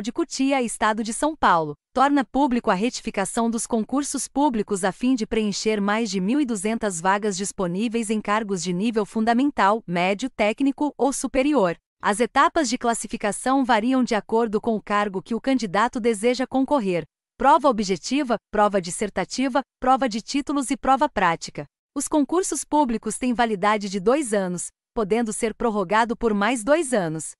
de Cutia, Estado de São Paulo, torna público a retificação dos concursos públicos a fim de preencher mais de 1.200 vagas disponíveis em cargos de nível fundamental, médio, técnico ou superior. As etapas de classificação variam de acordo com o cargo que o candidato deseja concorrer. Prova objetiva, prova dissertativa, prova de títulos e prova prática. Os concursos públicos têm validade de dois anos, podendo ser prorrogado por mais dois anos.